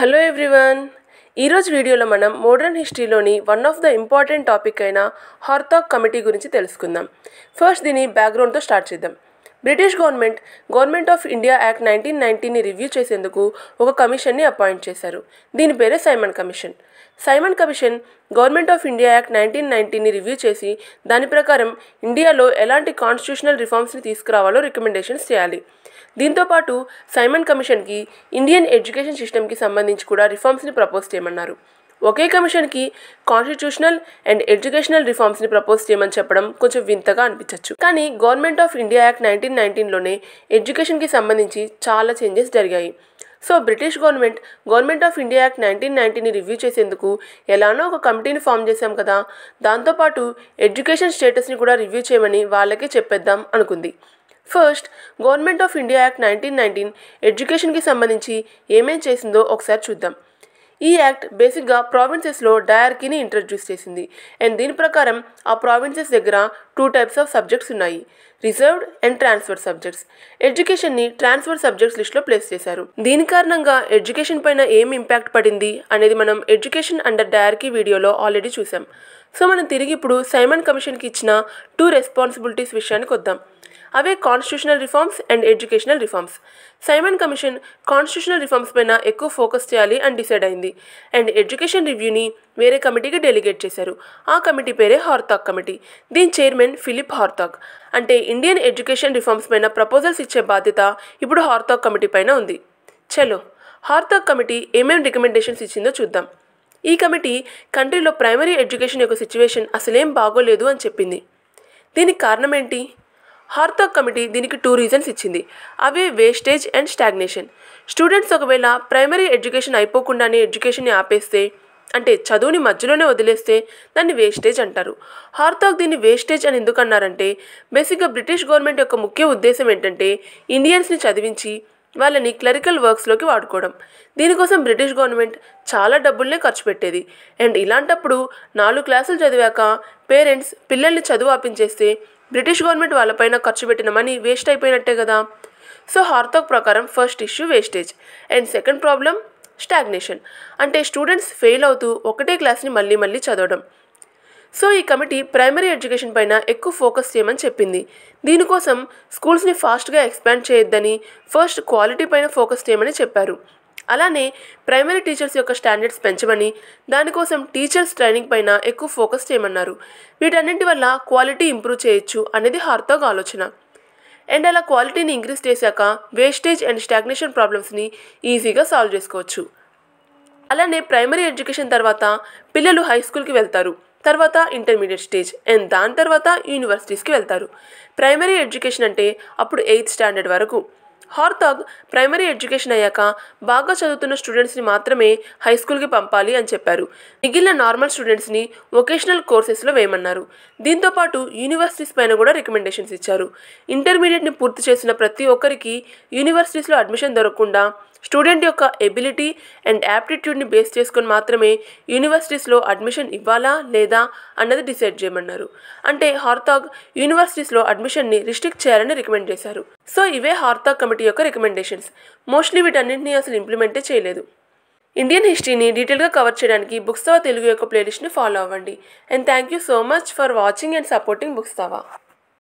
hello everyone ఈరోజు వీడియోలో మనం మోడర్న్ హిస్టరీలోని one of the important topic అయిన హార్తాక్ కమిటీ గురించి తెలుసుకుందాం ఫస్ట్ దీని బ్యాక్గ్రౌండ్తో స్టార్ట్ చేద్దాం British government government of India act nineteen నైన్టీని రివ్యూ చేసేందుకు ఒక కమిషన్ని అపాయింట్ చేశారు దీని పేరే Simon commission Simon commission government of India act nineteen నైన్టీని రివ్యూ చేసి దాని ప్రకారం ఇండియాలో ఎలాంటి కాన్స్టిట్యూషనల్ రిఫార్మ్స్ని తీసుకురావాలో రికమెండేషన్స్ చేయాలి దీంతోపాటు సైమన్ కమిషన్కి ఇండియన్ ఎడ్యుకేషన్ సిస్టమ్కి సంబంధించి కూడా రిఫార్మ్స్ని ప్రపోజ్ చేయమన్నారు ఒకే కమిషన్కి కాన్స్టిట్యూషనల్ అండ్ ఎడ్యుకేషనల్ రిఫార్మ్స్ని ప్రపోజ్ చేయమని చెప్పడం కొంచెం వింతగా అనిపించవచ్చు కానీ government of India act nineteen నైన్టీన్లోనే ఎడ్యుకేషన్కి సంబంధించి చాలా చేంజెస్ జరిగాయి so British government government of India act nineteen నైన్టీని రివ్యూ చేసేందుకు ఎలానో ఒక కమిటీని ఫామ్ చేశాం కదా దాంతోపాటు ఎడ్యుకేషన్ స్టేటస్ని కూడా రివ్యూ చేయమని వాళ్ళకే చెప్పేద్దాం అనుకుంది first government of India act nineteen nineteen ఎడ్యుకేషన్కి సంబంధించి ఏమేం చేసిందో ఒకసారి చూద్దాం ఈ యాక్ట్ బేసిక్గా ప్రావిన్సెస్లో డయార్కీని ఇంట్రడ్యూస్ చేసింది అండ్ దీని ప్రకారం ఆ ప్రావిన్సెస్ దగ్గర టూ టైప్స్ ఆఫ్ సబ్జెక్ట్స్ ఉన్నాయి రిజర్వ్డ్ అండ్ ట్రాన్స్ఫర్ సబ్జెక్ట్స్ ఎడ్యుకేషన్ని ట్రాన్స్ఫర్ సబ్జెక్ట్స్ లిస్ట్లో ప్లేస్ చేశారు దీని కారణంగా ఎడ్యుకేషన్ పైన ఏం ఇంపాక్ట్ పడింది అనేది మనం ఎడ్యుకేషన్ అండర్ డయార్కీ వీడియోలో ఆల్రెడీ చూసాం సో మనం తిరిగి ఇప్పుడు సైమన్ కమిషన్కి ఇచ్చిన టూ రెస్పాన్సిబిలిటీస్ విషయానికి వద్దాం అవే constitutional reforms and educational reforms Simon commission constitutional reforms పైన ఎక్కువ ఫోకస్ చేయాలి అని డిసైడ్ అయింది అండ్ ఎడ్యుకేషన్ రివ్యూని వేరే కమిటీకి డెలిగేట్ చేశారు ఆ కమిటీ పేరే హార్తాక్ కమిటీ దీని చైర్మన్ ఫిలిప్ హార్తాక్ అంటే ఇండియన్ ఎడ్యుకేషన్ రిఫార్మ్స్ పైన ప్రపోజల్స్ ఇచ్చే బాధ్యత ఇప్పుడు హార్తాక్ కమిటీ పైన ఉంది చలో హార్తాక్ కమిటీ ఏమేమి రికమెండేషన్స్ ఇచ్చిందో చూద్దాం ఈ కమిటీ కంట్రీలో ప్రైమరీ ఎడ్యుకేషన్ యొక్క సిచ్యువేషన్ అసలేం బాగోలేదు అని చెప్పింది దీనికి కారణం ఏంటి హార్తక్ కమిటీ దీనికి టూ రీజన్స్ ఇచ్చింది అవి వేస్టేజ్ అండ్ స్టాగ్నేషన్ స్టూడెంట్స్ ఒకవేళ ప్రైమరీ ఎడ్యుకేషన్ అయిపోకుండానే ఎడ్యుకేషన్ని ఆపేస్తే అంటే చదువుని మధ్యలోనే వదిలేస్తే దాన్ని వేస్టేజ్ అంటారు హార్తాక్ దీన్ని వేస్టేజ్ అని ఎందుకు అన్నారంటే బేసిక్గా బ్రిటిష్ గవర్నమెంట్ యొక్క ముఖ్య ఉద్దేశం ఏంటంటే ఇండియన్స్ని చదివించి వాళ్ళని క్లరికల్ వర్క్స్లోకి వాడుకోవడం దీనికోసం బ్రిటిష్ గవర్నమెంట్ చాలా డబ్బుల్నే ఖర్చు పెట్టేది అండ్ ఇలాంటప్పుడు నాలుగు క్లాసులు చదివాక పేరెంట్స్ పిల్లల్ని చదువు ఆపించేస్తే బ్రిటిష్ గవర్నమెంట్ వాళ్ళపైన ఖర్చు పెట్టిన మనీ వేస్ట్ అయిపోయినట్టే కదా సో హార్తోక్ ప్రకారం first issue wastage and second problem stagnation అంటే స్టూడెంట్స్ ఫెయిల్ అవుతూ ఒకటే క్లాస్ని మళ్ళీ మళ్ళీ చదవడం సో ఈ కమిటీ ప్రైమరీ ఎడ్యుకేషన్ పైన ఎక్కువ ఫోకస్ చేయమని చెప్పింది దీనికోసం స్కూల్స్ని ఫాస్ట్గా ఎక్స్పాండ్ చేయొద్దని ఫస్ట్ క్వాలిటీ పైన ఫోకస్ చేయమని చెప్పారు అలానే ప్రైమరీ టీచర్స్ యొక్క స్టాండర్డ్స్ పెంచమని దానికోసం టీచర్స్ ట్రైనింగ్ పైన ఎక్కువ ఫోకస్ చేయమన్నారు వీటన్నింటి వల్ల క్వాలిటీ ఇంప్రూవ్ చేయొచ్చు అనేది హార్తోగ్ ఆలోచన అండ్ అలా క్వాలిటీని ఇంక్రీజ్ చేశాక వేస్టేజ్ అండ్ స్టాగ్నేషన్ ప్రాబ్లమ్స్ని ఈజీగా సాల్వ్ చేసుకోవచ్చు అలానే ప్రైమరీ ఎడ్యుకేషన్ తర్వాత పిల్లలు హై స్కూల్కి వెళ్తారు తర్వాత ఇంటర్మీడియట్ స్టేజ్ అండ్ దాని తర్వాత యూనివర్సిటీస్కి వెళ్తారు ప్రైమరీ ఎడ్యుకేషన్ అంటే అప్పుడు ఎయిత్ స్టాండర్డ్ వరకు హార్తాగ్ ప్రైమరీ ఎడ్యుకేషన్ అయ్యాక బాగా చదువుతున్న స్టూడెంట్స్ని మాత్రమే హై స్కూల్కి పంపాలి అని చెప్పారు మిగిలిన నార్మల్ స్టూడెంట్స్ని వొకేషనల్ కోర్సెస్లో వేయమన్నారు దీంతోపాటు యూనివర్సిటీస్ పైన కూడా రికమెండేషన్స్ ఇచ్చారు ఇంటర్మీడియట్ని పూర్తి చేసిన ప్రతి ఒక్కరికి యూనివర్సిటీస్లో అడ్మిషన్ దొరకకుండా స్టూడెంట్ యొక్క ఎబిలిటీ అండ్ యాప్టిట్యూడ్ని బేస్ చేసుకొని మాత్రమే యూనివర్సిటీస్లో అడ్మిషన్ ఇవ్వాలా లేదా అన్నది డిసైడ్ చేయమన్నారు అంటే హార్తాగ్ యూనివర్సిటీస్లో అడ్మిషన్ని రిస్ట్రిక్ట్ చేయాలని రికమెండ్ చేశారు సో ఇవే హార్తాగ్ కమిటీ యొక్క రికమెండేషన్స్ మోస్ట్లీ వీటన్నింటినీ అసలు ఇంప్లిమెంటే చేయలేదు ఇండియన్ హిస్టరీని డీటెయిల్గా కవర్ చేయడానికి బుక్స్ తెలుగు యొక్క ప్లేలిస్ట్ని ఫాలో అవ్వండి and thank you so much for watching and supporting tawa